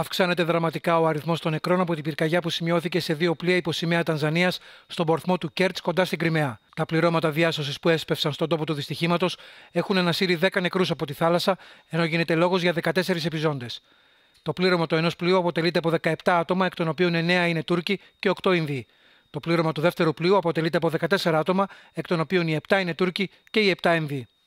Αυξάνεται δραματικά ο αριθμός των νεκρών από την πυρκαγιά που σημειώθηκε σε δύο πλοία υποσημαία Τανζανίας στον πορθμό του Κέρτ κοντά στην Κρυμαία. Τα πληρώματα διάσωσης που έσπευσαν στον τόπο του δυστυχήματος έχουν ανασύρει 10 νεκρούς από τη θάλασσα, ενώ γίνεται λόγος για 14 επιζώντες. Το πλήρωμα του ενός πλοίου αποτελείται από 17 άτομα, εκ των οποίων 9 είναι Τούρκοι και 8 Ινδοί. Το πλήρωμα του δεύτερου πλοίου αποτελείται από 14 άτομα, εκ των οποίων οι 7 είναι Τούρκοι και οι 7 Ινδοί.